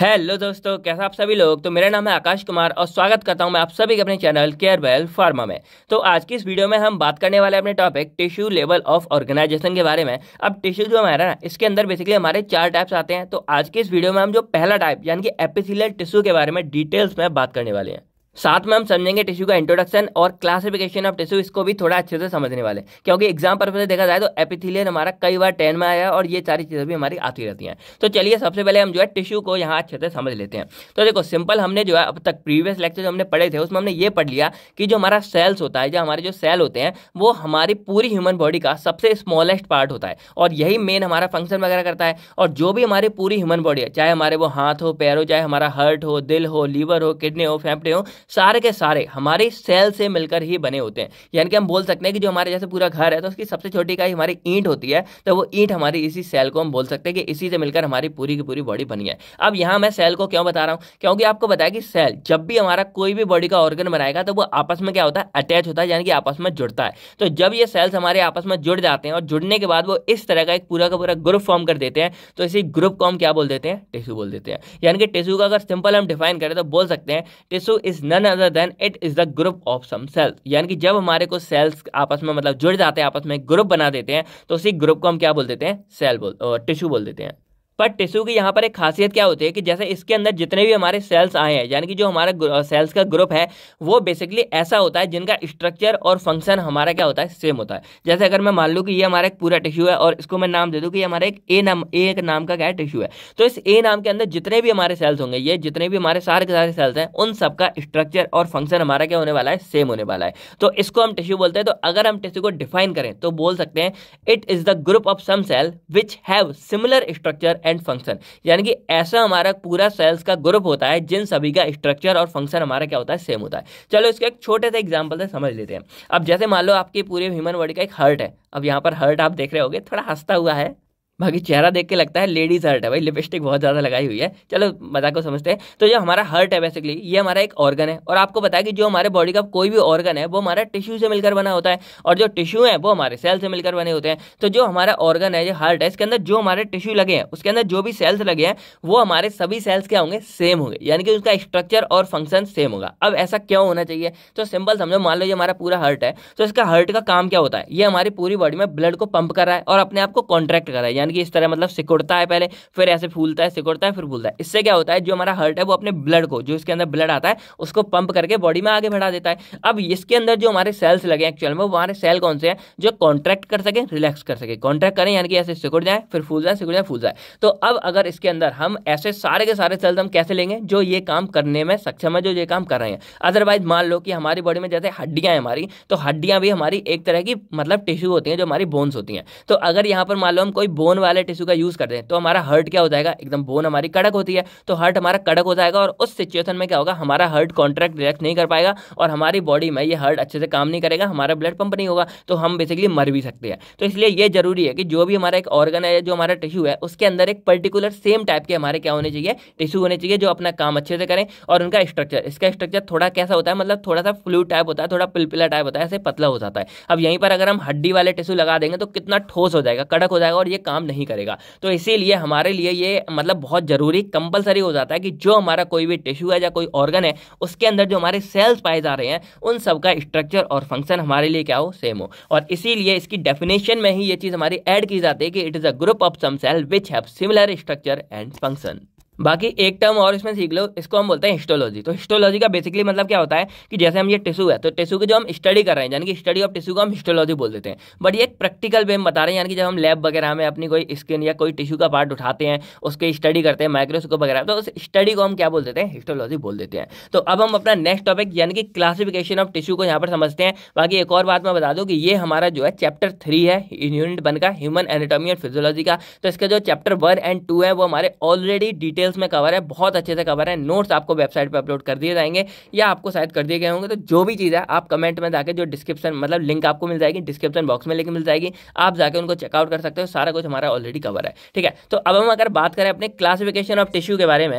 hello दोस्तों कैसा आप सभी लोग तो मेरा नाम है आकाश कुमार और स्वागत करता हूं मैं आप सभी के अपने चैनल केयर वेल फार्मा में तो आज की इस वीडियो में हम बात करने वाले अपने topic tissue level of organisation के बारे में अब टिश्यू जो हमारा ना इसके अंदर बेसिकली हमारे चार टाइप्स आते हैं तो आज की इस वीडियो में हम जो पहला टाइप यानी कि एपिथिलियल टिश्यू के बारे में डिटेल्स में बात करने वाले हैं साथ में हम समझेंगे टिश्यू का इंट्रोडक्शन और क्लासिफिकेशन ऑफ टिश्यू इसको भी थोड़ा अच्छे से समझने वाले क्योंकि एग्जाम पर से देखा जाए तो एपिथिलियन हमारा कई बार टेन में आया और ये सारी चीज़ें भी हमारी आती रहती हैं तो चलिए सबसे पहले हम जो है टिश्यू को यहाँ अच्छे से समझ लेते हैं तो देखो सिंपल हमने जो है अब तक प्रीवियस लेक्चर जो हमने पढ़े थे उसमें हमने ये पढ़ लिया कि जो हमारा सेल्स होता है जो हमारे जो सेल होते हैं वो हमारी पूरी ह्यूमन बॉडी का सबसे स्मॉलेस्ट पार्ट होता है और यही मेन हमारा फंक्शन वगैरह करता है और जो भी हमारी पूरी ह्यूमन बॉडी है चाहे हमारे वो हाथ हो पैर हो चाहे हमारा हर्ट हो दिल हो लीवर हो किडनी हो फेफड़े हो सारे के सारे हमारे सेल से मिलकर ही बने होते हैं यानी कि हम बोल सकते हैं कि जो हमारे जैसे पूरा घर है तो उसकी सबसे छोटी इकाई हमारी ईंट होती है तो वो ईंट हमारी इसी सेल को हम बोल सकते हैं कि इसी से मिलकर हमारी पूरी की पूरी बॉडी बनी है अब यहाँ मैं सेल को क्यों बता रहा हूँ क्योंकि आपको बताया कि सेल जब भी हमारा कोई भी बॉडी का ऑर्गन बनाएगा तो वो आपस में क्या होता है अटैच होता है यानी कि आपस में जुड़ता है तो जब ये सेल्स हमारे आपस में जुड़ जाते हैं और जुड़ने के बाद वो इस तरह का एक पूरा का पूरा ग्रुप फॉर्म कर देते हैं तो इसी ग्रुप को हम क्या बोल देते हैं टिश्यू बोल देते हैं यानी कि टिश्यू का अगर सिंपल हम डिफाइन करें तो बोल सकते हैं टिश्यू इज न none other than it is the group of some cells यानी कि जब हमारे को सेल्स आपस में मतलब जुड़ जाते हैं आपस में ग्रुप बना देते हैं तो उसी ग्रुप को हम क्या बोल देते हैं सेल बोल टिश्यू बोल देते हैं पर टिश्यू की यहाँ पर एक खासियत क्या होती है कि जैसे इसके अंदर जितने भी हमारे सेल्स आए हैं यानी कि जो हमारा सेल्स का ग्रुप है वो बेसिकली ऐसा होता है जिनका स्ट्रक्चर और फंक्शन हमारा क्या होता है सेम होता है जैसे अगर मैं मान लूँ कि ये हमारा एक पूरा टिश्यू है और इसको मैं नाम दे दूँ कि ये हमारा एक ए नाम ए एक नाम का क्या टिश्यू है तो इस ए नाम के अंदर जितने भी हमारे सेल्स होंगे ये जितने भी हमारे सारे के सारे सेल्स हैं उन सबका स्ट्रक्चर और फंक्शन हमारा क्या होने वाला है सेम होने वाला है तो इसको हम टिश्यू बोलते हैं तो अगर हम टिश्यू को डिफाइन करें तो बोल सकते हैं it is the group of some cell which have similar structure and function यानी कि ऐसा हमारा पूरा सेल्स का ग्रुप होता है जिन सभी का स्ट्रक्चर और फंक्शन हमारा क्या होता है सेम होता है चलो इसका एक छोटे से एग्जाम्पल से समझ लेते हैं अब जैसे मान लो आपके पूरे ह्यूमन बॉडी का एक हर्ट है अब यहाँ पर हर्ट आप देख रहे होगे थोड़ा हंसता हुआ है बाकी चेहरा देख के लगता है लेडीज हर्ट है भाई लिपस्टिक बहुत ज़्यादा लगाई हुई है चलो मजाक को समझते हैं तो जो हमारा हर्ट है बेसिकली ये हमारा एक ऑर्गन है और आपको बताया कि जो हमारे बॉडी का कोई भी ऑर्गन है वो हमारा टिश्यू से मिलकर बना होता है और जो टिश्यू है वो हमारे सेल से मिलकर बने होते हैं तो जो हमारा ऑर्गन है जो हर्ट है इसके अंदर जो हमारे टिश्यू लगे हैं उसके अंदर जो भी सेल्स लगे हैं वो हमारे सभी सेल्स क्या होंगे सेम होंगे यानी कि उसका स्ट्रक्चर और फंक्शन सेम होगा अब ऐसा क्यों होना चाहिए तो सिंपल समझो मान लो ये हमारा पूरा हर्ट है तो इसका हर्ट का काम क्या होता है ये हमारी पूरी बॉडी में ब्लड को पंप कर रहा है और अपने आप को कॉन्ट्रैक्ट कर रहा है यानी कि इस तरह मतलब सिकुड़ता है पहले फिर ऐसे फूलता है सिकुड़ता है फिर फूलता है इससे क्या होता है जो हमारा हर्ट है वो अपने ब्लड को जो इसके अंदर ब्लड आता है उसको पंप करके बॉडी में आगे बढ़ा देता है अब इसके अंदर जो हमारे सेल्स लगे हैं एक्चुअल में वो हमारे सेल कौन से हैं जो कॉन्ट्रैक्ट कर सके रिलैक्स कर सके कॉन्ट्रैक्ट करें यानी कि ऐसे सिकुड़ जाए फिर फूल जाए सिकुड़ जाए फूल जाए तो अब अगर इसके अंदर हम ऐसे सारे के सारे सेल्स हम कैसे लेंगे जो ये काम करने में सक्षम है जो ये काम कर रहे हैं अदरवाइज मान लो कि हमारी बॉडी में जैसे हड्डियाँ हैं हमारी तो हड्डियाँ भी हमारी एक तरह की मतलब टिश्यू होती हैं जो हमारी बोन्स होती हैं तो अगर यहाँ पर मान लो हम कोई बोन बोन वाले टिश्यू का यूज़ करते हैं तो हमारा हर्ट क्या हो जाएगा एकदम बोन हमारी कड़क होती है तो हर्ट हमारा कड़क हो जाएगा और उस सिचुएशन में क्या होगा हमारा हर्ट कॉन्ट्रैक्ट रिएक्ट नहीं कर पाएगा और हमारी बॉडी में ये हर्ट अच्छे से काम नहीं करेगा हमारा ब्लड पंप नहीं होगा तो हम बेसिकली मर भी सकते हैं तो इसलिए ये जरूरी है कि जो भी हमारा एक ऑर्गन है जो हमारा टिश्यू है उसके अंदर एक पर्टिकुलर सेम टाइप के हमारे क्या होने चाहिए टिश्यू होने चाहिए जो अपना काम अच्छे से करें और उनका स्ट्रक्चर इसका स्ट्रक्चर थोड़ा कैसा होता है मतलब थोड़ा सा फ्लूड टाइप होता है थोड़ा पिलपिला टाइप होता है ऐसे पतला हो जाता है अब यहीं पर अगर हम हड्डी वाले टिश्यू लगा देंगे तो कितना ठोस हो जाएगा कड़क हो जाएगा और ये काम काम नहीं करेगा तो इसीलिए हमारे लिए ये मतलब बहुत ज़रूरी कंपलसरी हो जाता है कि जो हमारा कोई भी टिश्यू है या कोई ऑर्गन है उसके अंदर जो हमारे सेल्स पाए जा रहे हैं उन सब का स्ट्रक्चर और फंक्शन हमारे लिए क्या हो सेम हो और इसीलिए इसकी डेफिनेशन में ही ये चीज़ हमारी ऐड की जाती है कि it is a group of some cell which have similar structure and function बाकी एक टर्म और इसमें सीख लो इसको हम बोलते हैं हिस्टोलॉजी तो हिस्टोलॉजी का बेसिकली मतलब क्या होता है कि जैसे हम ये टिशू है तो टिशू की जो हम स्टडी कर रहे हैं यानी कि स्टडी ऑफ टिश्यू को हम हिस्टोलॉजी बोल देते हैं बट ये एक प्रैक्टिकल वे में बता रहे हैं यानी कि जब हम लैब वगैरह में अपनी कोई स्किन या कोई टिश्यू का पार्ट उठाते हैं उसकी स्टडी करते हैं माइक्रोस्कोप वगैरह तो उस स्टडी को हम क्या बोल देते हैं हिस्टोलॉजी बोल देते हैं तो अब हम अपना नेक्स्ट टॉपिक यानी कि क्लासिफिकेशन ऑफ टिश्यू को यहाँ पर समझते हैं बाकी एक और बात मैं बता दूँ कि ये हमारा जो है चैप्टर थ्री है यूनिट वन का ह्यूमन एनाटॉमी एंड फिजियोलॉजी का तो इसका जो चैप्टर वन एंड टू है वो हमारे ऑलरेडी डिटेल डिटेल्स में कवर है बहुत अच्छे से कवर है नोट्स आपको वेबसाइट पर अपलोड कर दिए जाएंगे या आपको शायद कर दिए गए होंगे तो जो भी चीज़ है आप कमेंट में जाकर जो डिस्क्रिप्शन मतलब लिंक आपको मिल जाएगी डिस्क्रिप्शन बॉक्स में लिंक मिल जाएगी आप जाकर उनको चेकआउट कर सकते हो सारा कुछ हमारा ऑलरेडी कवर है ठीक है तो अब हम अगर बात करें अपने क्लासिफिकेशन ऑफ टिश्यू के बारे में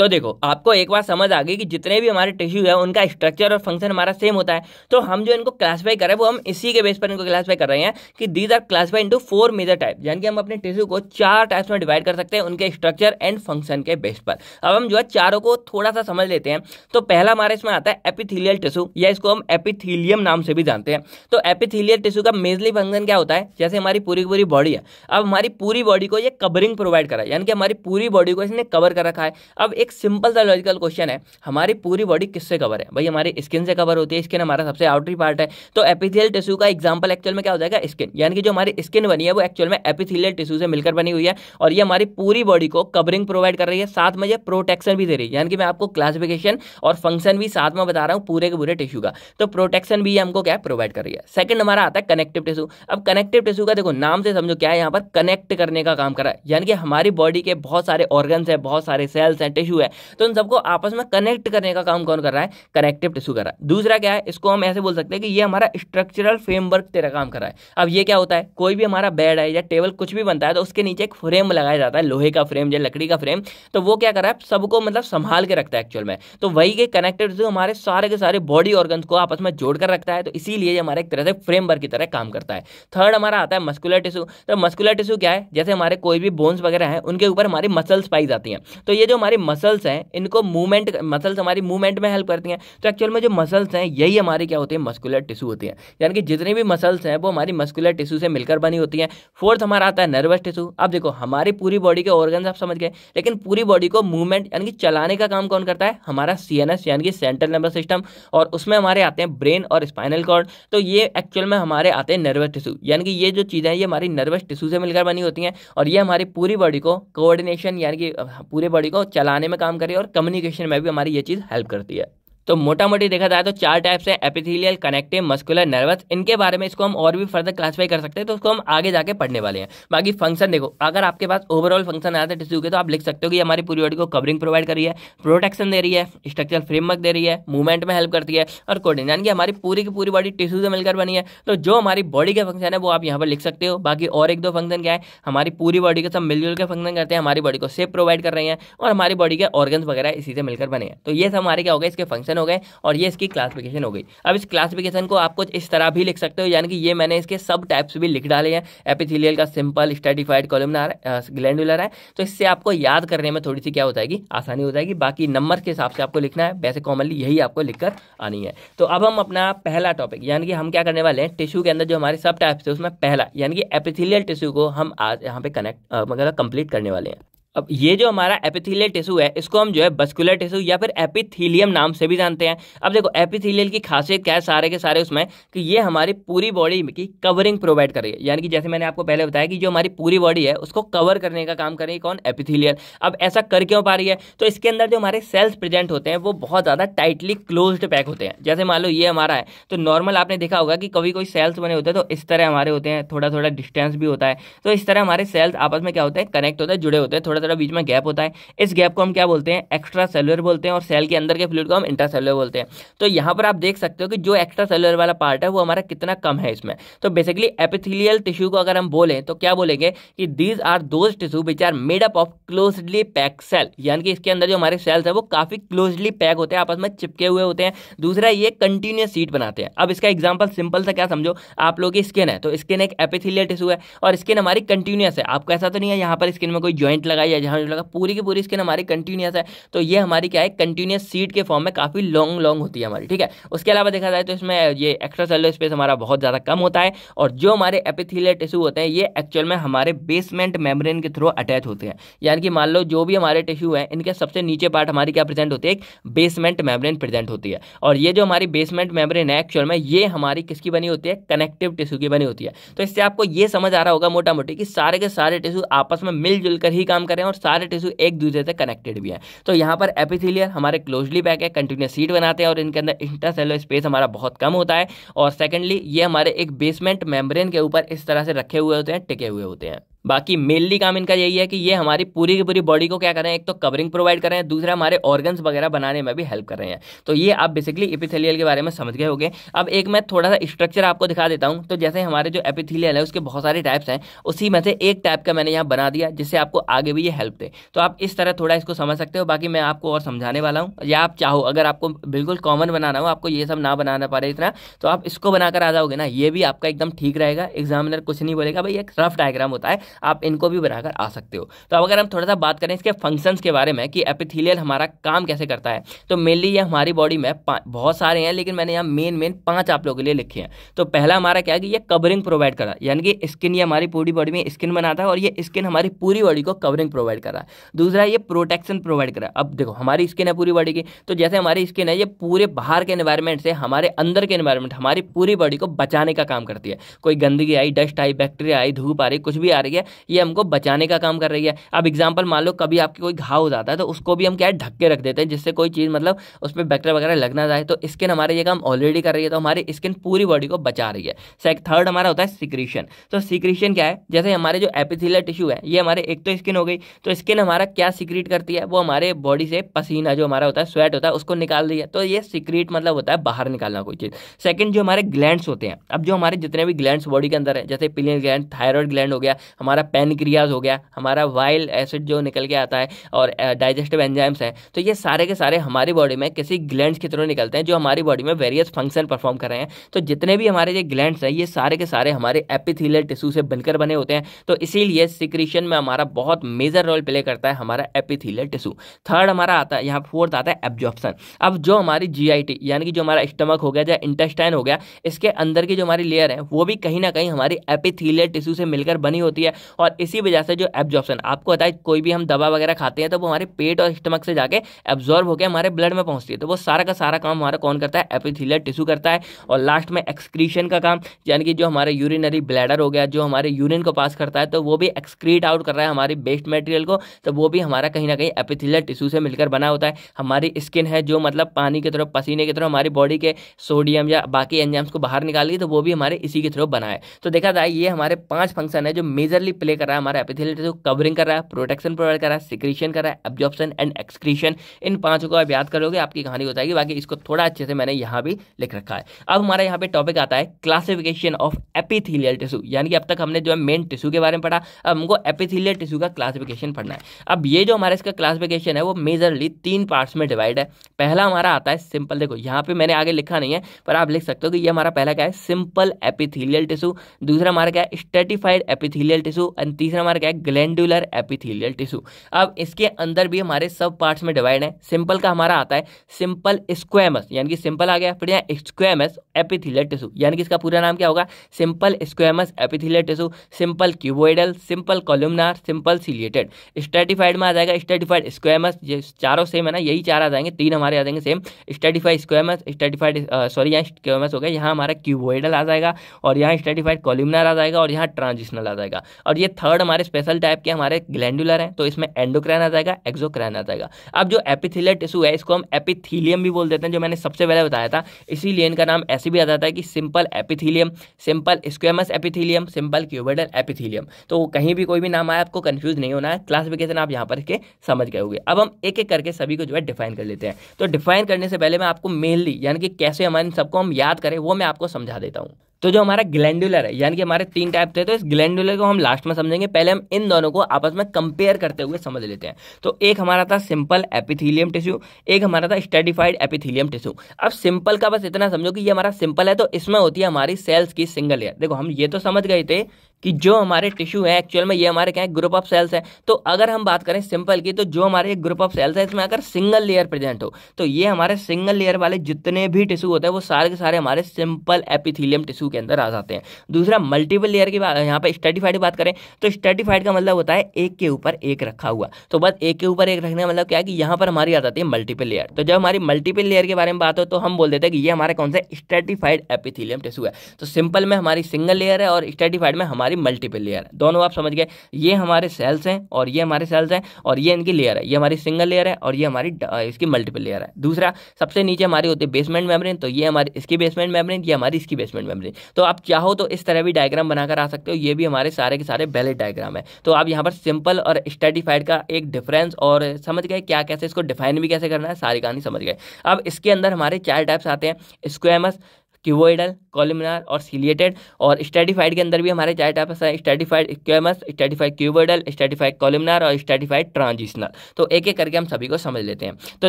तो देखो आपको एक बार समझ आ गई कि जितने भी हमारे टिश्यू है उनका स्ट्रक्चर और फंक्शन हमारा सेम होता है तो हम जो इनको क्लासिफाई कर रहे हैं वो हम इसी के बेस पर इनको क्लासिफाई कर रहे हैं कि these are classify into four major type यानी कि हम अपने टिश्यू को चार टाइप्स में डिवाइड कर सकते हैं उनके स्ट्रक्चर एंड फंक्शन के बेस पर अब हम जो है चारों को थोड़ा सा समझ लेते हैं तो पहला हमारे इसमें आता है एपिथीलियल टिश्यू या इसको हम एपिथीलियम नाम से भी जानते हैं तो एपिथीलियल टिश्यू का मेजली फंक्शन क्या होता है जैसे हमारी पूरी पूरी बॉडी है अब हमारी पूरी बॉडी को ये कवरिंग प्रोवाइड करा है यानी कि हमारी पूरी बॉडी को इसने कवर कर रखा है अब एक एक सिंपल सा लॉजिकल क्वेश्चन है हमारी पूरी बॉडी किससे कवर है भाई हमारी स्किन से कवर होती है स्किन हमारा सबसे आउटरी पार्ट है तो एपिथिलियल टिश्यू का एग्जाम्पल एक्चुअल में क्या हो जाएगा स्किन यानी कि जो हमारी स्किन बनी है वो एक्चुअल में एपिथिलियल टिश्यू से मिलकर बनी हुई है और ये हमारी पूरी बॉडी को कवरिंग प्रोवाइड कर रही है साथ में ये प्रोटेक्शन भी दे रही है यानी कि मैं आपको क्लासिफिकेशन और फंक्शन भी साथ में बता रहा हूँ पूरे के पूरे टिश्यू का तो प्रोटेक्शन भी हमको क्या प्रोवाइड कर रही है सेकंड हमारा आता है कनेक्टिव टिश्यू अब कनेक्टिव टिश्यू का देखो नाम से समझो क्या है यहाँ पर कनेक्ट करने का काम कर रहा है यानी कि हमारी बॉडी के बहुत सारे ऑर्गन्स हैं बहुत सारे सेल्स हैं टिश्यू टिश्यू है तो इन सबको आपस में कनेक्ट करने का काम कौन कर रहा है कनेक्टिव टिश्यू कर रहा है दूसरा क्या है इसको हम ऐसे बोल सकते हैं कि ये हमारा स्ट्रक्चरल फ्रेमवर्क तेरा काम कर रहा है अब ये क्या होता है कोई भी हमारा बेड है या टेबल कुछ भी बनता है तो उसके नीचे एक फ्रेम लगाया जाता है लोहे का फ्रेम या लकड़ी का फ्रेम तो वो क्या कर रहा है सबको मतलब संभाल के रखता है एक्चुअल में तो वही के कनेक्टिव टिश्यू हमारे सारे के सारे बॉडी ऑर्गन को आपस में जोड़कर रखता है तो इसीलिए हमारा एक तरह से फ्रेमवर्क की तरह काम करता है थर्ड हमारा आता है मस्कुलर टिश्यू तो मस्कुलर टिश्यू क्या है जैसे हमारे कोई भी बोन्स वगैरह हैं उनके ऊपर हमारी मसल्स पाई जाती हैं तो ये जो हमारी मसल मसल्स हैं इनको मूवमेंट मसल्स हमारी मूवमेंट में हेल्प करती हैं तो एक्चुअल में जो मसल्स हैं यही हमारे क्या होते हैं मस्कुलर टिशू होती हैं यानी कि जितने भी मसल्स हैं वो हमारी मस्कुलर टिशू से मिलकर बनी होती हैं फोर्थ हमारा आता है नर्वस टिशू अब देखो हमारी पूरी बॉडी के ऑर्गन आप समझ गए लेकिन पूरी बॉडी को मूवमेंट यानी कि चलाने का काम कौन करता है हमारा सी यानी कि सेंट्रल नर्वस सिस्टम और उसमें हमारे आते हैं ब्रेन और स्पाइनल कॉर्ड तो ये एक्चुअल में हमारे आते हैं नर्वस टिशू यानी कि ये जो चीज़ें हैं ये हमारी नर्वस टिशू से मिलकर बनी होती हैं और ये हमारी पूरी बॉडी को कोऑर्डिनेशन यानी कि पूरे बॉडी को चलाने में काम करे और कम्युनिकेशन में भी हमारी ये चीज़ हेल्प करती है तो मोटा मोटी देखा जाए तो चार टाइप्स हैं एपिथेलियल कनेक्टिव मस्कुलर नर्वस इनके बारे में इसको हम और भी फर्दर क्लासिफाई कर सकते हैं तो उसको हम आगे जाके पढ़ने वाले हैं बाकी फंक्शन देखो अगर आपके पास ओवरऑल फंक्शन आया था टिश्यू के तो आप लिख सकते हो कि हमारी पूरी बॉडी को कवरिंग प्रोवाइड कर रही है प्रोटेक्शन दे रही है स्ट्रक्चरल फ्रेमवर्क दे रही है मूवमेंट में हेल्प करती है और कोडिंग यानी कि हमारी पूरी की पूरी बॉडी टिश्यू से मिलकर बनी है तो जो हमारी बॉडी के फंक्शन है वो आप यहाँ पर लिख सकते हो बाकी और एक दो फंक्शन क्या है हमारी पूरी बॉडी के सब मिलजुल के फंक्शन करते हैं हमारी बॉडी को सेफ प्रोवाइड कर रहे हैं और हमारी बॉडी के ऑर्गन वगैरह इसी से मिलकर बने हैं तो ये सब हमारे क्या होगा इसके फंक्शन क्वेश्चन हो गए और ये इसकी क्लासिफिकेशन हो गई अब इस क्लासिफिकेशन को आपको इस तरह भी लिख सकते हो यानी कि ये मैंने इसके सब टाइप्स भी लिख डाले हैं एपिथिलियल का सिंपल स्टेटिफाइड कॉलमनार ग्लैंडुलर है तो इससे आपको याद करने में थोड़ी सी क्या हो जाएगी आसानी हो जाएगी बाकी नंबर के हिसाब से आपको लिखना है वैसे कॉमनली यही आपको लिखकर आनी है तो अब हम अपना पहला टॉपिक यानी कि हम क्या करने वाले हैं टिश्यू के अंदर जो हमारे सब टाइप्स है उसमें पहला यानी कि एपिथिलियल टिश्यू को हम आज यहाँ पे कनेक्ट मतलब कंप्लीट करने वाले हैं अब ये जो हमारा एपिथीलियल टिशू है इसको हम जो है बस्कुलर टिशू या फिर एपिथीलियम नाम से भी जानते हैं अब देखो एपिथीलियल की खासियत क्या है सारे के सारे उसमें कि ये हमारी पूरी बॉडी की कवरिंग प्रोवाइड है यानी कि जैसे मैंने आपको पहले बताया कि जो हमारी पूरी बॉडी है उसको कवर करने का काम करेगी कौन एपिथीलियल अब ऐसा कर क्यों पा रही है तो इसके अंदर जो हमारे सेल्स प्रेजेंट होते हैं वो बहुत ज़्यादा टाइटली क्लोज पैक होते हैं जैसे मान लो ये हमारा है तो नॉर्मल आपने देखा होगा कि कभी कोई सेल्स बने होते हैं तो इस तरह हमारे होते हैं थोड़ा थोड़ा डिस्टेंस भी होता है तो इस तरह हमारे सेल्स आपस में क्या होते हैं कनेक्ट होते हैं जुड़े होते हैं थोड़ा थोड़ा थोड़ा बीच में गैप होता है इस गैप को हम क्या बोलते हैं एक्स्ट्रा सेलुलर बोलते हैं और सेल के अंदर के फ्लूड को हम इंट्रा इंट्रासेलुलर बोलते हैं तो यहाँ पर आप देख सकते हो कि जो एक्स्ट्रा सेलुलर वाला पार्ट है वो हमारा कितना कम है इसमें तो बेसिकली एपिथिलियल टिश्यू को अगर हम बोलें तो क्या बोलेंगे कि these are those tissue which are made up of closely pack cell यानी कि इसके अंदर जो हमारे सेल्स है वो काफ़ी क्लोजली पैक होते हैं आपस में चिपके हुए होते हैं दूसरा ये कंटिन्यूस सीट बनाते हैं अब इसका एग्जाम्पल सिंपल सा क्या समझो आप लोग की स्किन है तो स्किन एक एपिथिलियल टिश्यू है और स्किन हमारी कंटिन्यूस है आपको ऐसा तो नहीं है यहाँ पर स्किन में कोई ज्वाइंट लगा आई है जहाँ लगा पूरी की पूरी स्किन हमारी कंटिन्यूस है तो ये हमारी क्या है कंटिन्यूस सीट के फॉर्म में काफ़ी लॉन्ग लॉन्ग होती है हमारी ठीक है उसके अलावा देखा जाए तो इसमें ये एक्स्ट्रा सेलर स्पेस हमारा बहुत ज़्यादा कम होता है और जो हमारे एपिथीलियर टिश्यू होते हैं ये एक्चुअल में हमारे बेसमेंट मेम्ब्रेन के थ्रू अटैच होते हैं यानी कि मान लो जो भी हमारे टिश्यू हैं इनके सबसे नीचे पार्ट हमारी क्या प्रेजेंट होती है एक बेसमेंट मेम्ब्रेन प्रेजेंट होती है और ये जो हमारी बेसमेंट मेम्ब्रेन है एक्चुअल में ये हमारी किसकी बनी होती है कनेक्टिव टिश्यू की बनी होती है तो इससे आपको ये समझ आ रहा होगा मोटा मोटी कि सारे के सारे टिश्यू आपस में मिलजुल कर ही काम करें हैं और सारे टिश्यू एक दूसरे से कनेक्टेड भी हैं तो यहाँ पर एपिथिलियर हमारे क्लोजली पैक है कंटिन्यूस सीट बनाते हैं और इनके अंदर इंटरसेलर स्पेस हमारा बहुत कम होता है और सेकेंडली ये हमारे एक बेसमेंट मेम्ब्रेन के ऊपर इस तरह से रखे हुए होते हैं टिके हुए होते हैं बाकी मेनली काम इनका यही है कि ये हमारी पूरी की पूरी बॉडी को क्या करें एक तो कवरिंग प्रोवाइड कर रहे हैं दूसरा हमारे ऑर्गन्स वगैरह बनाने में भी हेल्प कर रहे हैं तो ये आप बेसिकली एपिथेलियल के बारे में समझ गए होंगे अब एक मैं थोड़ा सा स्ट्रक्चर आपको दिखा देता हूँ तो जैसे हमारे जो एपिथेलियल है उसके बहुत सारे टाइप्स हैं उसी में से एक टाइप का मैंने यहाँ बना दिया जिससे आपको आगे भी ये हेल्प दे तो आप इस तरह थोड़ा इसको समझ सकते हो बाकी मैं आपको और समझाने वाला हूँ या आप चाहो अगर आपको बिल्कुल कॉमन बनाना हो आपको ये सब ना बनाना पा रहे इतना तो आप इसको बनाकर आ जाओगे ना ये भी आपका एकदम ठीक रहेगा एग्जामिनर कुछ नहीं बोलेगा भाई एक रफ डायग्राम होता है आप इनको भी बनाकर आ सकते हो तो अब अगर हम थोड़ा सा बात करें इसके फंक्शंस के बारे में कि एपिथीलियल हमारा काम कैसे करता है तो मेनली ये हमारी बॉडी में बहुत सारे हैं लेकिन मैंने यहाँ मेन मेन पाँच आप लोगों के लिए लिखे हैं तो पहला हमारा क्या है कि ये कवरिंग प्रोवाइड करा यानी कि स्किन ये हमारी पूरी बॉडी में स्किन बनाता है और ये स्किन हमारी पूरी बॉडी को कवरिंग प्रोवाइड करा दूसरा ये प्रोटेक्शन प्रोवाइड करा अब देखो हमारी स्किन है पूरी बॉडी की तो जैसे हमारी स्किन है ये पूरे बाहर के एन्वायरमेंट से हमारे अंदर के एन्वायरमेंट हमारी पूरी बॉडी को बचाने का काम करती है कोई गंदगी आई डस्ट आई बैक्टीरिया आई धूप आ रही कुछ भी आ रही है है ये हमको बचाने का काम कर रही है अब एग्जाम्पल मान लो कभी आपके कोई घाव हो जाता है तो उसको भी हम क्या है ढक के रख देते हैं जिससे कोई चीज़ मतलब उस पर बैक्टर वगैरह लगना जाए तो स्किन हमारे ये काम ऑलरेडी कर रही है तो हमारी स्किन पूरी बॉडी को बचा रही है सेक थर्ड हमारा होता है सिक्रीशन तो सिक्रीशन क्या है जैसे हमारे जो एपिथिलर टिश्यू है ये हमारे एक तो स्किन हो गई तो स्किन हमारा क्या सिक्रीट करती है वो हमारे बॉडी से पसीना जो हमारा होता है स्वेट होता है उसको निकाल रही है तो ये सिक्रीट मतलब होता है बाहर निकालना कोई चीज़ सेकंड जो हमारे ग्लैंड्स होते हैं अब जो हमारे जितने भी ग्लैंड्स बॉडी के अंदर है जैसे पिलियन ग्लैंड थायराइड ग्लैंड हो गया हमारा हमारा पेनक्रियाज हो गया हमारा वाइल एसिड जो निकल के आता है और डाइजेस्टिव एंजाइम्स हैं तो ये सारे के सारे हमारी बॉडी में किसी ग्लैंड के थ्रू निकलते हैं जो हमारी बॉडी में वेरियस फंक्शन परफॉर्म कर रहे हैं तो जितने भी हमारे ये ग्लैंड्स हैं ये सारे के सारे हमारे एपिथीलियल टिश्यू से बनकर बने होते हैं तो इसीलिए सिक्रीशन में हमारा बहुत मेजर रोल प्ले करता है हमारा एपिथीलियल टिश्यू थर्ड हमारा आता है यहाँ फोर्थ आता है एब्जॉर्प्शन अब जो हमारी जी यानी कि जो हमारा स्टमक हो गया या इंटेस्टाइन हो गया इसके अंदर की जो हमारी लेयर है वो भी कहीं ना कहीं हमारी एपिथीलियल टिश्यू से मिलकर बनी होती है और इसी वजह से जो एब्जॉर्प्शन आपको पता है कोई भी हम दवा वगैरह खाते हैं तो वो हमारे पेट और स्टमक से जाके एब्जॉर्ब होकर हमारे ब्लड में पहुंचती है तो वो सारा का सारा काम हमारा कौन करता है एपिथिलियर टिश्यू करता है और लास्ट में एक्सक्रीशन का काम यानी कि जो हमारे यूरिनरी ब्लैडर हो गया जो हमारे यूरिन को पास करता है तो वो भी एक्सक्रीट आउट कर रहा है हमारी बेस्ट मटेरियल को तो वो भी हमारा कहीं ना कहीं एपिथिलियर टिश्यू से मिलकर बना होता है हमारी स्किन है जो मतलब पानी के तरफ पसीने के तरफ हमारी बॉडी के सोडियम या बाकी एंजाम्स को बाहर निकाल तो वो भी हमारे इसी के थ्रो बना है तो देखा जाए ये हमारे पाँच फंक्शन है जो मेजरली इम्पोर्टेंटली प्ले कर रहा है हमारा एपिथेलियल जो कवरिंग कर रहा है प्रोटेक्शन प्रोवाइड कर रहा है सिक्रीशन कर रहा है एब्जॉर्प्शन एंड एक्सक्रीशन इन पांचों को आप याद करोगे आपकी कहानी हो जाएगी बाकी इसको थोड़ा अच्छे से मैंने यहाँ भी लिख रखा है अब हमारा यहाँ पे टॉपिक आता है क्लासिफिकेशन ऑफ एपिथीलियल टिश्यू यानी कि अब तक हमने जो है मेन टिश्यू के बारे में पढ़ा अब हमको एपिथीलियल टिश्यू का क्लासिफिकेशन पढ़ना है अब ये जो हमारा इसका क्लासिफिकेशन है वो मेजरली तीन पार्ट्स में डिवाइड है पहला हमारा आता है सिंपल देखो यहाँ पे मैंने आगे लिखा नहीं है पर आप लिख सकते हो कि ये हमारा पहला क्या है सिंपल एपिथीलियल टिश्यू दूसरा हमारा क्या है stratified epithelial tissue tissue and तीसरा हमारा क्या है ग्लैंडुलर एपिथेलियल टिशू अब इसके अंदर भी हमारे सब पार्ट्स में डिवाइड है सिंपल का हमारा आता है सिंपल स्क्वेमस यानी कि सिंपल आ गया फिर यहाँ स्क्वेमस एपिथेलियल टिशू यानी कि इसका पूरा नाम क्या होगा simple squamous epithelial tissue simple cuboidal simple columnar simple ciliated stratified में आ जाएगा स्टेटिफाइड स्क्वेमस ये चारों सेम है ना यही चार आ जाएंगे तीन हमारे आ जाएंगे same stratified squamous stratified sorry यहाँ स्क्वेमस हो गया यहाँ हमारा क्यूबोइडल आ जाएगा और यहाँ स्टेटिफाइड कॉलमनार आ जाएगा और यहाँ ट्रांजिशनल आ जाएगा और ये थर्ड हमारे स्पेशल टाइप के हमारे ग्लैंडुलर हैं तो इसमें एंडोक्राइन आ जाएगा एक्जोक्राइन आ जाएगा अब जो एपिथीलियर टिश्यू है इसको हम एपिथीलियम भी बोल देते हैं जो मैंने सबसे पहले बताया था इसीलिए इनका नाम ऐसे भी आ जाता है कि simple epithelium simple squamous epithelium simple cuboidal epithelium तो कहीं भी कोई भी नाम आया आपको कन्फ्यूज नहीं होना है क्लासिफिकेशन आप यहाँ पर इसके समझ गए अब हम एक एक करके सभी को जो है डिफाइन कर लेते हैं तो डिफाइन करने से पहले मैं आपको मेनली यानी कि कैसे हमारे सबको हम याद करें वो मैं आपको समझा देता हूँ तो जो हमारा ग्लैंडुलर है यानी कि हमारे तीन टाइप थे तो इस ग्लैंडुलर को हम लास्ट में समझेंगे पहले हम इन दोनों को आपस में कंपेयर करते हुए समझ लेते हैं तो एक हमारा था सिंपल एपिथीलियम टिश्यू एक हमारा था स्टेटिफाइड एपिथीलियम टिश्यू अब सिंपल का बस इतना समझो कि ये हमारा सिंपल है तो इसमें होती है हमारी सेल्स की सिंगल लेयर देखो हम ये तो समझ गए थे कि जो हमारे टिश्यू हैं एक्चुअल में ये हमारे क्या है ग्रुप ऑफ सेल्स हैं तो अगर हम बात करें सिंपल की तो जो हमारे ग्रुप ऑफ सेल्स है इसमें अगर सिंगल लेयर प्रेजेंट हो तो ये हमारे सिंगल लेयर वाले जितने भी टिश्यू होते हैं वो सारे के सारे हमारे सिंपल एपिथीलियम टिश्यू के अंदर आ जाते हैं दूसरा मल्टीपल लेयर की यहाँ पर स्टेटिफाइड की बात करें तो स्टेटिफाइड का मतलब होता है एक के ऊपर एक रखा हुआ तो बस एक के ऊपर एक रखने का मतलब क्या है कि यहाँ पर हमारी आ जाती है मल्टीपल लेयर तो जब हमारी मल्टीपल लेयर के बारे में बात हो तो हम बोल देते हैं कि ये हमारे कौन सा स्टेटिफाइड एपिथीलियम टिश्यू है तो सिंपल में हमारी सिंगल लेयर है और स्टेटिफाइड में हमारे हमारी मल्टीपल लेयर है दोनों आप समझ गए ये हमारे सेल्स हैं और ये हमारे सेल्स हैं और ये इनकी लेयर है ये हमारी सिंगल लेयर है और ये हमारी इसकी मल्टीपल लेयर है दूसरा सबसे नीचे हमारी होती है बेसमेंट मेम्ब्रेन तो ये हमारी इसकी बेसमेंट मेम्ब्रेन ये हमारी इसकी बेसमेंट मेम्ब्रेन तो आप चाहो तो इस तरह भी डायग्राम बनाकर आ सकते हो ये भी हमारे सारे के सारे बैलेट डायग्राम है तो आप यहाँ पर सिंपल और स्टेटिफाइड का एक डिफरेंस और समझ गए क्या कैसे इसको डिफाइन भी कैसे करना है सारी कहानी समझ गए अब इसके अंदर हमारे चार टाइप्स आते हैं स्क्वेमस क्यूवोइडल कॉलमिनार और सीलिएटेड और स्टेटिफाइड के अंदर भी हमारे चार टाइप्स हैं stratified squamous stratified cuboidal stratified columnar और स्टेटिफाइड ट्रांजिशनल तो एक एक करके हम सभी को समझ लेते हैं तो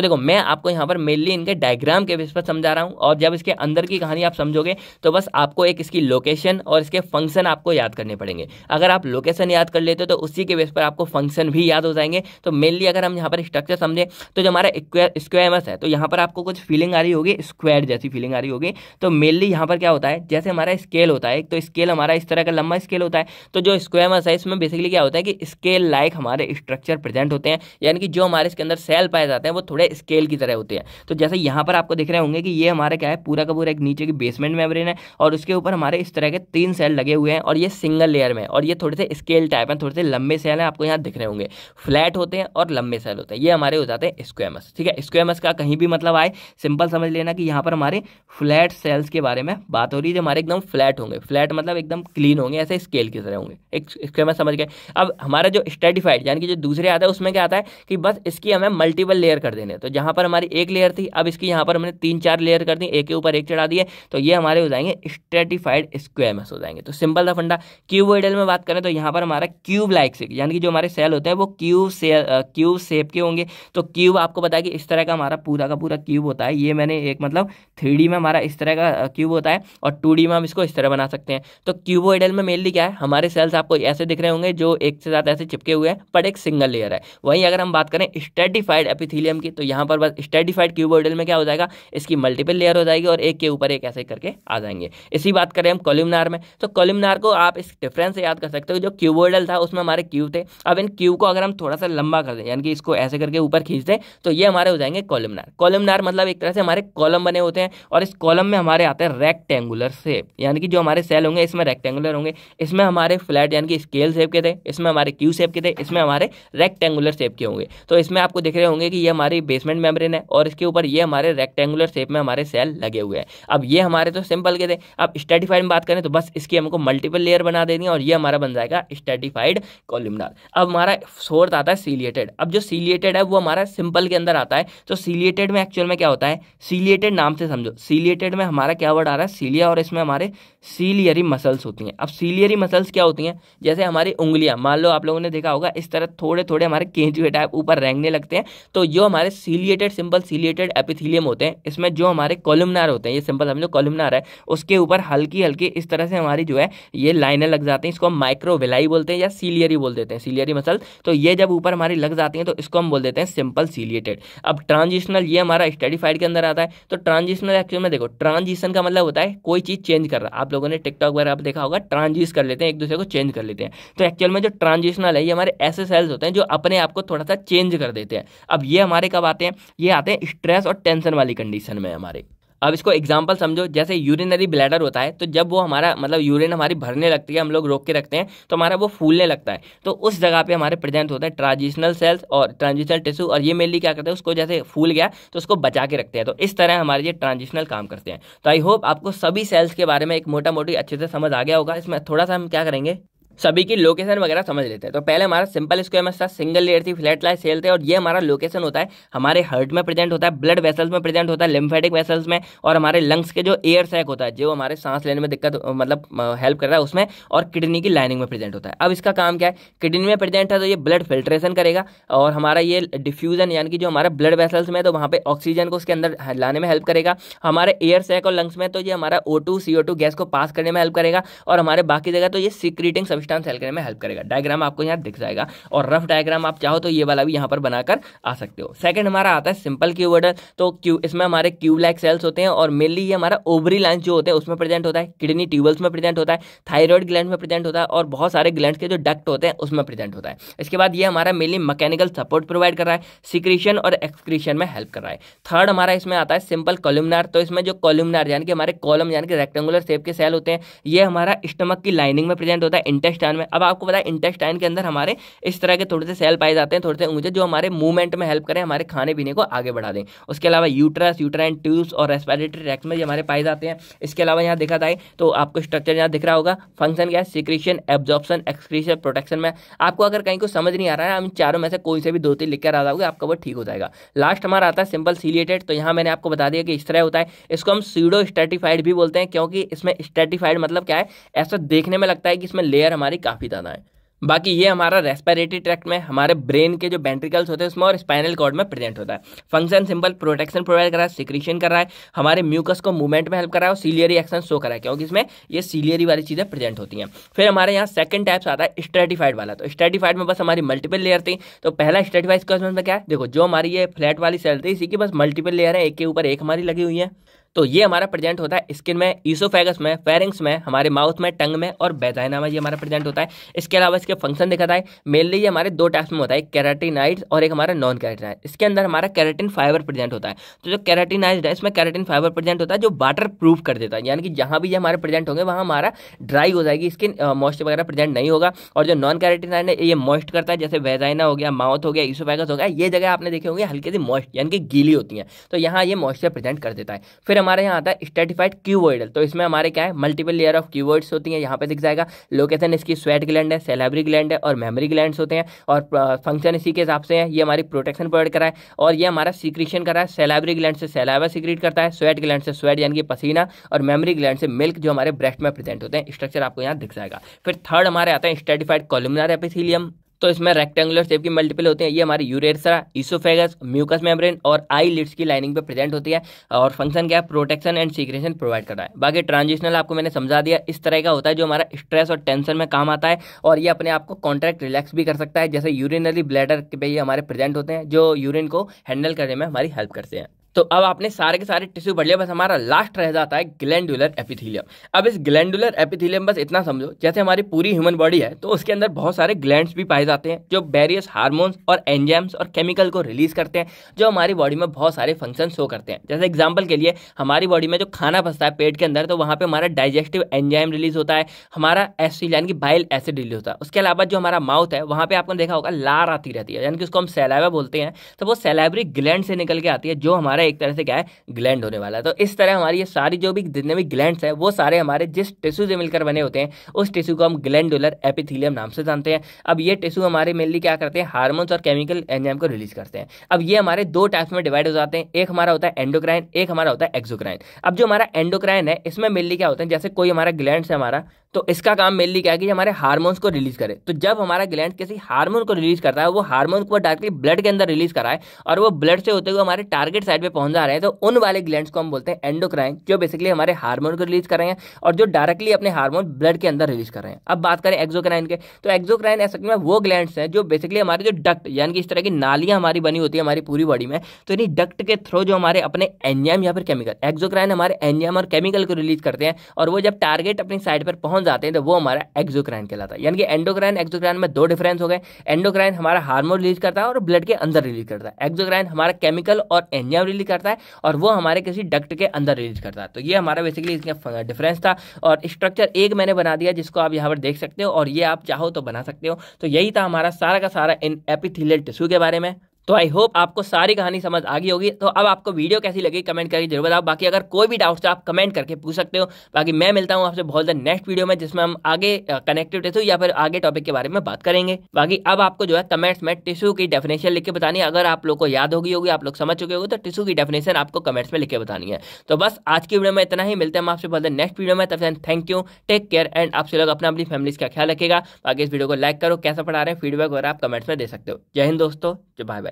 देखो मैं आपको यहाँ पर मेनली इनके डायग्राम के बेस पर समझा रहा हूँ और जब इसके अंदर की कहानी आप समझोगे तो बस आपको एक इसकी लोकेशन और इसके फंक्शन आपको याद करने पड़ेंगे अगर आप लोकेशन याद कर लेते हो तो उसी के बेस पर आपको फंक्शन भी याद हो जाएंगे तो मेनली अगर हम यहाँ पर स्ट्रक्चर समझें तो जो हमारा स्क्वेमस है तो यहाँ पर आपको कुछ फीलिंग आ रही होगी स्क्वायर जैसी फीलिंग आ रही होगी तो मेनली यहाँ पर क्या क्या होता है जैसे हमारा स्केल होता है तो स्केल हमारा इस तरह का लंबा स्केल होता है तो जो स्क्वेमस है इसमें बेसिकली क्या होता है कि स्केल लाइक हमारे स्ट्रक्चर प्रेजेंट होते हैं यानी कि जो हमारे इसके अंदर सेल पाए जाते हैं वो थोड़े स्केल की तरह होते हैं तो जैसे यहाँ पर आपको दिख रहे होंगे कि ये हमारा क्या है पूरा का पूरा एक नीचे की बेसमेंट मेम्ब्रेन है और उसके ऊपर हमारे इस तरह के तीन सेल लगे हुए हैं और ये सिंगल लेयर में और ये थोड़े से स्केल टाइप हैं थोड़े से लंबे सेल हैं आपको यहाँ दिख रहे होंगे फ्लैट होते हैं और लंबे सेल होते हैं ये हमारे हो जाते हैं स्क्वेमस ठीक है स्क्वेमस का कहीं भी मतलब आए सिंपल समझ लेना कि यहाँ पर हमारे फ्लैट सेल्स के बारे में बात बात हो रही है हमारे एकदम फ्लैट होंगे फ्लैट मतलब एकदम क्लीन होंगे ऐसे स्केल की तरह होंगे एक इसके मैं समझ गए अब हमारा जो स्टेटिफाइड यानी कि जो दूसरे आता है उसमें क्या आता है कि बस इसकी हमें मल्टीपल लेयर कर देने तो जहाँ पर हमारी एक लेयर थी अब इसकी यहाँ पर हमने तीन चार लेयर कर दी एक के ऊपर एक चढ़ा दिए तो ये हमारे हो जाएंगे स्टेटिफाइड स्क्वेमस हो जाएंगे तो सिंपल था फंडा क्यूबोइडल में बात करें तो यहाँ पर हमारा क्यूब लाइक से यानी कि जो हमारे सेल होते हैं वो क्यूब से क्यूब सेप के होंगे तो क्यूब आपको बताया कि इस तरह का हमारा पूरा का पूरा क्यूब होता है ये मैंने एक मतलब थ्री में हमारा इस तरह का क्यूब होता है और टू में हम इसको इस तरह बना सकते हैं तो क्यूबोइडल में मेनली क्या है हमारे सेल्स आपको ऐसे दिख रहे होंगे जो एक से ज्यादा ऐसे चिपके हुए हैं पर एक सिंगल लेयर है वहीं अगर हम बात करें स्टेटिफाइड एपिथीलियम की तो यहाँ पर बस स्टेटिफाइड क्यूबोइडल में क्या हो जाएगा इसकी मल्टीपल लेयर हो जाएगी और एक के ऊपर एक ऐसे करके आ जाएंगे इसी बात करें हम कॉल्यूमनार में तो कॉल्यूमनार को आप इस डिफरेंस से याद कर सकते हो जो क्यूबोइडल था उसमें हमारे क्यू थे अब इन क्यू को अगर हम थोड़ा सा लंबा कर दें यानी कि इसको ऐसे करके ऊपर खींच दें तो ये हमारे हो जाएंगे कॉलमनार कॉलिमनार मतलब एक तरह से हमारे कॉलम बने होते हैं और इस कॉलम में हमारे आते हैं रेक्ट रेक्टेंगुलर सेप यानी कि जो हमारे सेल होंगे इसमें रेक्टेंगुलर होंगे इसमें हमारे फ्लैट यानी कि स्केल सेप के थे इसमें हमारे क्यू सेप के थे इसमें हमारे रेक्टेंगुलर सेप के होंगे तो इसमें आपको दिख रहे होंगे कि ये हमारी बेसमेंट मेम्ब्रेन है और इसके ऊपर ये हमारे रेक्टेंगुलर सेप में हमारे सेल लगे हुए हैं अब ये हमारे तो सिंपल के थे अब स्टेटिफाइड में बात करें तो बस इसकी हमको मल्टीपल लेयर बना देनी है और ये हमारा बन जाएगा स्टेटिफाइड कॉलमनार अब हमारा फोर्थ आता है सीलिएटेड अब जो सीलिएटेड है वो हमारा सिंपल के अंदर आता है तो सीलिएटेड में एक्चुअल में क्या होता है सीलिएटेड नाम से समझो सीलिएटेड में हमारा क्या वर्ड आ रहा है सीलिया और इसमें हमारे सीलियरी मसल्स होती हैं अब सीलियरी मसल्स क्या होती हैं जैसे हमारी उंगलियां मान लो आप लोगों ने देखा होगा इस तरह थोड़े थोड़े हमारे केंचुए टाइप ऊपर रेंगने लगते हैं तो जो हमारे सीलिएटेड सिंपल सीलिएटेड एपिथीलियम होते हैं इसमें जो हमारे कॉलमनार होते हैं ये सिंपल जो कॉलमनार है उसके ऊपर हल्की हल्की इस तरह से हमारी जो है ये लाइनें लग जाती हैं इसको हम माइक्रोविलाई बोलते हैं या सीलियरी बोल देते हैं सीलियरी मसल तो ये जब ऊपर हमारी लग जाती हैं तो इसको हम बोल देते हैं सिंपल सीलिएटेड अब ट्रांजिशनल ये हमारा स्टडीफाइड के अंदर आता है तो ट्रांजिशनल एक्चुअल में देखो ट्रांजिशन का मतलब होता है कोई चीज़ चेंज कर रहा है आप लोगों ने टिकटॉक वगैरह आप देखा होगा ट्रांजिस कर लेते हैं एक दूसरे को चेंज कर लेते हैं तो एक्चुअल में जो ट्रांजिशनल है ये हमारे ऐसे सेल्स होते हैं जो अपने आप को थोड़ा सा चेंज कर देते हैं अब ये हमारे कब आते हैं ये आते हैं स्ट्रेस और टेंशन वाली कंडीशन में हमारे अब इसको एग्जाम्पल समझो जैसे यूरिनरी ब्लैडर होता है तो जब वो हमारा मतलब यूरिन हमारी भरने लगती है हम लोग रोक के रखते हैं तो हमारा वो फूलने लगता है तो उस जगह पे हमारे प्रेजेंट होते हैं ट्रांजिशनल सेल्स और ट्रांजिशनल टिश्यू और ये मेनली क्या करते हैं उसको जैसे फूल गया तो उसको बचा के रखते हैं तो इस तरह हमारे ये ट्रांजिशनल काम करते हैं तो आई होप आपको सभी सेल्स के बारे में एक मोटा मोटी अच्छे से समझ आ गया होगा इसमें थोड़ा सा हम क्या करेंगे सभी की लोकेशन वगैरह समझ लेते हैं तो पहले हमारा सिंपल स्क्वायर में था सिंगल लेयर थी फ्लैट लाइट सेल थे और ये हमारा लोकेशन होता है हमारे हर्ट में प्रेजेंट होता है ब्लड वेसल्स में प्रेजेंट होता है लिम्फेटिक वेसल्स में और हमारे लंग्स के जो एयर सैक होता है जो हमारे सांस लेने में दिक्कत मतलब हेल्प कर रहा है उसमें और किडनी की लाइनिंग में प्रेजेंट होता है अब इसका काम क्या है किडनी में प्रेजेंट है तो ये ब्लड फिल्ट्रेशन करेगा और हमारा ये डिफ्यूजन यानी कि जो हमारे ब्लड वेसल्स में तो वहाँ पर ऑक्सीजन को उसके अंदर लाने में हेल्प करेगा हमारे एयर सैक और लंग्स में तो ये हमारा ओ टू गैस को पास करने में हेल्प करेगा और हमारे बाकी जगह तो ये सिक्रीटिंग फुल स्टाम सेल करने में हेल्प करेगा डायग्राम आपको यहाँ दिख जाएगा और रफ डायग्राम आप चाहो तो ये वाला भी यहाँ पर बनाकर आ सकते हो सेकंड हमारा आता है सिंपल क्यूवर्डल तो क्यू इसमें हमारे क्यू लैक सेल्स होते हैं और मेनली ये हमारा ओवरी लाइन जो होते हैं उसमें प्रेजेंट होता है किडनी ट्यूबल्स में प्रेजेंट होता है थायरॉयड ग्लैंड में प्रेजेंट होता है और बहुत सारे ग्लैंड के जो डक्ट होते हैं उसमें प्रेजेंट होता है इसके बाद ये हमारा मेनली मैकेनिकल सपोर्ट प्रोवाइड कर रहा है सिक्रीशन और एक्सक्रीशन में हेल्प कर रहा है थर्ड हमारा इसमें आता है सिंपल कॉलमनार तो इसमें जो कॉलमनार यानी कि हमारे कॉलम यानी कि रेक्टेंगुलर शेप के सेल होते हैं ये हमारा स्टमक की लाइनिंग में प्रेजेंट होता है इंटेस्ट इंटेस्टाइन में अब आपको पता है इंटेस्टाइन के अंदर हमारे इस तरह के थोड़े से सेल पाए जाते हैं थोड़े से ऊंचे जो हमारे मूवमेंट में हेल्प करें हमारे खाने पीने को आगे बढ़ा दें उसके अलावा यूट्रस यूट्राइन ट्यूब्स और रेस्पायरेटरी रैक्स में हमारे पाए जाते हैं इसके अलावा यहाँ देखा जाए तो आपको स्ट्रक्चर यहाँ दिख रहा होगा फंक्शन क्या है सिक्रीशन एब्जॉर्प्शन एक्सक्रीशन प्रोटेक्शन में आपको अगर कहीं को समझ नहीं आ रहा है हम चारों में से कोई से भी दो तीन लिख कर आ जाओगे आपका वो ठीक हो जाएगा लास्ट हमारा आता है सिंपल सीलिएटेड तो यहाँ मैंने आपको बता दिया कि इस तरह होता है इसको हम सीडो स्टेटिफाइड भी बोलते हैं क्योंकि इसमें स्टेटिफाइड मतलब क्या है ऐसा देखने में लगता है कि इसमें लेयर हमारी काफ़ी ज़्यादा है बाकी ये हमारा रेस्पिरेटरी ट्रैक्ट में हमारे ब्रेन के जो बेंट्रिकल्स होते हैं उसमें और स्पाइनल कॉर्ड में प्रेजेंट होता है फंक्शन सिंपल प्रोटेक्शन प्रोवाइड कर रहा है सिक्रीशन कर रहा है हमारे म्यूकस को मूवमेंट में हेल्प कर रहा है और सीलियरी एक्शन शो कर रहा है क्योंकि इसमें ये सीलियरी वाली चीज़ें प्रेजेंट होती हैं फिर हमारे यहाँ सेकंड टाइप्स आता है स्ट्रेटिफाइड वाला तो स्ट्रेटिफाइड में बस हमारी मल्टीपल लेयर थी तो पहला स्ट्रेटिफाइड क्वेश्चन में क्या है देखो जो हमारी ये फ्लैट वाली सेल थी इसी की बस मल्टीपल लेयर है एक के ऊपर एक हमारी लगी हुई है तो ये हमारा प्रेजेंट होता है स्किन में ईसोफेगस में फेरिंग्स में हमारे माउथ में टंग में और बेजाइना में ये हमारा प्रेजेंट होता है इसके अलावा इसके फंक्शन देखा जाए मेनली ये हमारे दो टाइप्स में होता है एक और एक हमारा नॉन कैराटिनाइड इसके अंदर हमारा कैरेटिन फाइबर प्रेजेंट होता है तो जो कैराटिनाइड है इसमें कैरेटिन फाइबर प्रेजेंट होता है जो वाटर प्रूफ कर देता है यानी कि जहाँ भी ये हमारे प्रेजेंट होंगे वहाँ हमारा ड्राई हो जाएगी स्किन मॉइस्चर वगैरह प्रेजेंट नहीं होगा और जो नॉन कैरेटिनाइड है ये मॉइस्ट करता है जैसे वेजाइना हो गया माउथ हो गया ईसोफेगस हो गया ये जगह आपने देखे होंगे हल्के से मॉइस्ट यानी कि गीली होती है तो यहाँ ये मॉइस्चर प्रेजेंट कर देता है फिर हमारे यहाँ आता है स्टेटिफाइड कीवर्ड तो इसमें हमारे क्या है मल्टीपल लेयर ऑफ कीवर्ड्स होती हैं यहाँ पे दिख जाएगा लोकेशन इसकी स्वेट ग्लैंड है सेलेबरी ग्लैंड है और मेमरी ग्लैंड होते हैं और फंक्शन इसी के हिसाब से है ये हमारी प्रोटेक्शन प्रोवाइड करा है और ये हमारा सीक्रेशन करा है सेलेबरी ग्लैंड से सेलेबा सीक्रेट करता है स्वेट ग्लैंड से स्वेट यानी कि पसीना और मेमरी ग्लैंड से मिल्क जो हमारे ब्रेस्ट में प्रेजेंट होते हैं स्ट्रक्चर आपको यहाँ दिख जाएगा फिर थर्ड हमारे आते हैं स्टेटिफाइड कॉलमिनार एपिथीलियम तो इसमें रेक्टेंगुलर शेप की मल्टीपल होती है ये हमारी यूरेसरा इसोफेगस म्यूकस मेम्ब्रेन और आई लिड्स की लाइनिंग पे प्रेजेंट होती है और फंक्शन क्या है प्रोटेक्शन एंड सीक्रेशन प्रोवाइड कर रहा है बाकी ट्रांजिशनल आपको मैंने समझा दिया इस तरह का होता है जो हमारा स्ट्रेस और टेंशन में काम आता है और ये अपने आप को कॉन्ट्रैक्ट रिलैक्स भी कर सकता है जैसे यूरिनरी ब्लैडर पे ये हमारे प्रेजेंट होते हैं जो यूरिन को हैंडल करने में हमारी हेल्प करते हैं तो अब आपने सारे के सारे टिश्यू भर लिया बस हमारा लास्ट रह जाता है ग्लैंडुलर एपिथीलियम अब इस ग्लैंडुलर एपिथीलियम बस इतना समझो जैसे हमारी पूरी ह्यूमन बॉडी है तो उसके अंदर बहुत सारे ग्लैंड्स भी पाए जाते हैं जो वेरियस हार्मोन्स और एंजाम्स और केमिकल को रिलीज करते हैं जो हमारी बॉडी में बहुत सारे फंक्शन शो करते हैं जैसे एग्जाम्पल के लिए हमारी बॉडी में जो खाना फंसता है पेट के अंदर तो वहाँ पर हमारा डाइजेस्टिव एंजाइम रिलीज होता है हमारा एसिड यानी कि बाइल एसिड रिलीज होता है उसके अलावा जो हमारा माउथ है वहाँ पर आपने देखा होगा लार आती रहती है यानी कि उसको हम सेलाइवा बोलते हैं तो वो सेलाइवरी ग्लैंड से निकल के आती है जो हमारे हमारा एक तरह से क्या है ग्लैंड होने वाला है तो इस तरह हमारी ये सारी जो भी जितने भी ग्लैंड है वो सारे हमारे जिस टिश्यू से मिलकर बने होते हैं उस टिश्यू को हम ग्लैंडुलर एपिथीलियम नाम से जानते हैं अब ये टिश्यू हमारे मेनली क्या करते हैं हार्मोन्स और केमिकल एंजाइम को रिलीज करते हैं अब ये हमारे दो टाइप्स में डिवाइड हो जाते हैं एक हमारा होता है एंडोक्राइन एक हमारा होता है एक्सोक्राइन अब जो हमारा एंडोक्राइन है इसमें मेनली क्या होता है जैसे कोई हमारा ग्लैंड है हमारा तो इसका काम मेनली क्या है कि हमारे हार्मोन्स को रिलीज करे तो जब हमारा ग्लैंड किसी हार्मोन को रिलीज करता है वो हार्मोन को डायरेक्टली ब्लड के अंदर रिलीज कराए और वो ब्लड से होते हुए हमारे टारगेट साइड पे पहुंच जा रहे हैं तो उन वाले ग्लैंड को हम बोलते हैं एंडोक्राइन जो बेसिकली हमारे हार्मोन को रिलीज कर रहे हैं और जो डायरेक्टली अपने हार्मोन ब्लड के अंदर रिलीज कर रहे हैं अब बात करें एक्जोक्राइन के तो एक्जोक्राइन ऐसा में वो ग्लैंड हैं जो बेसिकली हमारे जो डक्ट यानी कि इस तरह की नालियाँ हमारी बनी होती है हमारी पूरी बॉडी में तो इन डक्ट के थ्रू जो हमारे अपने एनजाम या फिर केमिकल एक्जोक्राइन हमारे एनजाम और केमिकल को रिलीज करते हैं और वो जब टारगेट अपनी साइड पर पहुंच हॉर्मोन्स आते हैं तो वो हमारा एक्जोक्राइन कहलाता है यानी कि एंडोक्राइन एक्जोक्राइन में दो डिफरेंस हो गए एंडोक्राइन हमारा हार्मोन रिलीज करता है और ब्लड के अंदर रिलीज करता है एक्जोक्राइन हमारा केमिकल और एंजाइम रिलीज करता है और वो हमारे किसी डक्ट के अंदर रिलीज करता है तो ये हमारा बेसिकली इसका डिफरेंस था और स्ट्रक्चर एक मैंने बना दिया जिसको आप यहाँ पर देख सकते हो और ये आप चाहो तो बना सकते हो तो यही था हमारा सारा का सारा इन एपिथिलियल टिश्यू के बारे में तो आई होप आपको सारी कहानी समझ आ गई होगी तो अब आपको वीडियो कैसी लगी कमेंट करके जरूर बताओ बाकी अगर कोई भी डाउट्स आप कमेंट करके पूछ सकते हो बाकी मैं मिलता हूँ आपसे बहुत जल्द नेक्स्ट वीडियो में जिसमें हम आगे कनेक्टेड टिश्यू या फिर आगे टॉपिक के बारे में बात करेंगे बाकी अब आपको जो है कमेंट्स में टिश्यू की डेफिनेशन लिख के बतानी है अगर आप लोग को याद होगी होगी आप लोग समझ चुके होगी तो टिशू की डेफिनेशन आपको कमेंट्स में लिख के बतानी है तो बस आज की वीडियो में इतना ही मिलते हैं हम आपसे बहुत जल्द नेक्स्ट वीडियो में तब से thank you take care and आपसे लोग अपना अपनी फैमिलीज का ख्याल रखेगा बाकी इस वीडियो को लाइक करो कैसा पढ़ा रहे हैं फीडबैक वगैरह आप कमेंट्स में दे सकते हो जय हिंद दोस्तों बाय बाय